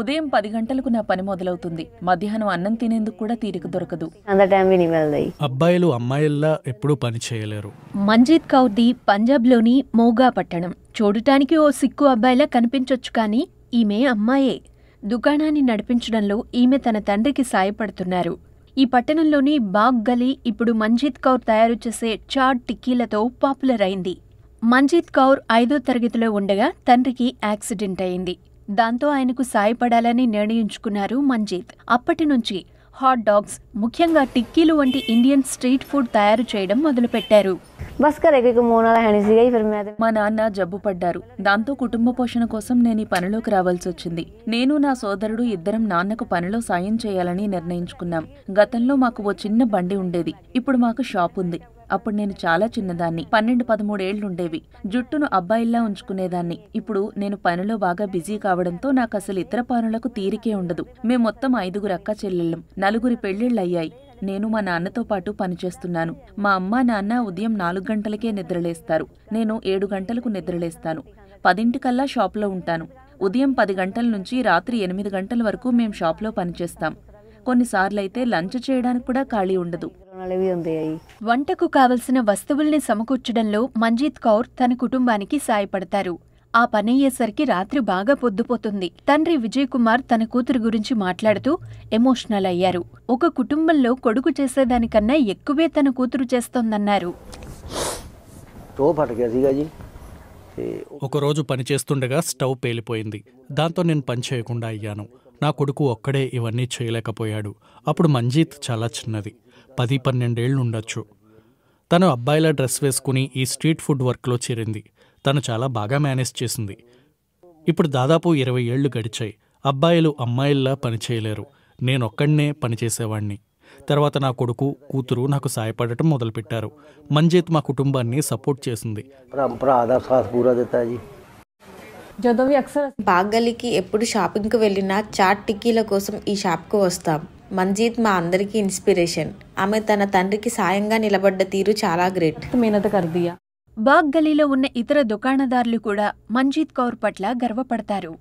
ఉదయం పది గంటలకు నా పని మొదలవుతుంది మధ్యాహ్నం అన్నం తినేందుకు కూడా తీరిక దొరకదు అబ్బాయిలు అమ్మాయిల్లా ఎప్పుడూ పని చేయలేరు మంజీత్ కౌర్ది పంజాబ్లోని మోగా పట్టణం చూడటానికి ఓ సిక్కు అబ్బాయిలా కనిపించొచ్చు కానీ ఈమె అమ్మాయే దుకాణాన్ని నడిపించడంలో ఈమె తన తండ్రికి సాయపడుతున్నారు ఈ పట్టణంలోని బాగ్ గలీ ఇప్పుడు మంజీత్ కౌర్ తయారు చేసే చాట్ టిక్కీలతో పాపులర్ అయింది మంజీత్ కౌర్ ఐదో తరగతిలో ఉండగా తండ్రికి యాక్సిడెంట్ అయింది దాంతో ఆయనకు సాయపడాలని నిర్ణయించుకున్నారు మంజీత్ అప్పటి నుంచి హాట్ డాగ్స్ ముఖ్యంగా టిక్కీలు వంటి ఇండియన్ స్ట్రీట్ ఫుడ్ తయారు చేయడం మొదలుపెట్టారు మా నాన్న జబ్బు పడ్డారు దాంతో కుటుంబ పోషణ కోసం నేను ఈ పనిలోకి రావాల్సి వచ్చింది నేను నా సోదరుడు ఇద్దరం నాన్నకు పనిలో సాయం చేయాలని నిర్ణయించుకున్నాం గతంలో మాకు ఓ చిన్న బండి ఉండేది ఇప్పుడు మాకు షాప్ ఉంది అప్పుడు నేను చాలా చిన్నదాన్ని పన్నెండు పదమూడేళ్లుండేవి జుట్టును అబ్బాయిల్లా ఉంచుకునేదాన్ని ఇప్పుడు నేను పనిలో బాగా బిజీ కావడంతో నాకు అసలు ఇతర పనులకు తీరికే ఉండదు మేము మొత్తం ఐదుగురు అక్క చెల్లెళ్ళం నలుగురి పెళ్లిళ్ళయ్యాయి నేను మా నాన్నతో పాటు పనిచేస్తున్నాను మా అమ్మ నాన్న ఉదయం నాలుగు గంటలకే నిద్రలేస్తారు నేను ఏడు గంటలకు నిద్రలేస్తాను పదింటికల్లా షాప్లో ఉంటాను ఉదయం పది గంటల నుంచి రాత్రి ఎనిమిది గంటల వరకు మేం షాప్లో పనిచేస్తాం కొన్నిసార్లైతే లంచ్ చేయడానికి కూడా ఖాళీ ఉండదు వంటకు కావలసిన వస్తువుల్ని సమకూర్చడంలో మంజీత్ కౌర్ తన కుటుంబానికి సాయపడతారు ఆ పనయ్యేసరికి రాత్రి బాగా పొద్దుపోతుంది తండ్రి విజయ్ కుమార్ తన కూతురు గురించి మాట్లాడుతూ ఎమోషనల్ అయ్యారు ఒక కుటుంబంలో కొడుకు చేసేదానికన్నా ఎక్కువే తన కూతురు చేస్తోందన్నారు ఒకరోజు పనిచేస్తుండగా స్టవ్ పేలిపోయింది దాంతో నేను పని చేయకుండా అయ్యాను నా కొడుకు ఒక్కడే ఇవన్నీ చేయలేకపోయాడు అప్పుడు మంజీత్ చాలా చిన్నది పది పన్నెండేళ్లుండొచ్చు తను అబ్బాయిలా డ్రెస్ వేసుకుని ఈ స్ట్రీట్ ఫుడ్ వర్క్లో చేరింది తను చాలా బాగా మేనేజ్ చేసింది ఇప్పుడు దాదాపు ఇరవై ఏళ్లు గడిచాయి అబ్బాయిలు అమ్మాయిల్లా పనిచేయలేరు నేనొక్కడినే పనిచేసేవాణ్ణి తర్వాత నా కొడుకు కూతురు నాకు సాయపడటం మొదలుపెట్టారు మంజీత్ మా కుటుంబాన్ని సపోర్ట్ చేసింది బాగలికి ఎప్పుడు షాపింగ్కి వెళ్ళినా చాట్ టిక్కీల కోసం ఈ షాప్కు వస్తాం మంజీత్ మా అందరికీ ఇన్స్పిరేషన్ ఆమె తన తండ్రికి సాయంగా నిలబడ్డ తీరు చాలా గ్రేట్ మీనత కర్దియా బాగ్ గలీలో ఉన్న ఇతర దుకాణదారులు కూడా మంజీత్ కౌర్ పట్ల గర్వపడతారు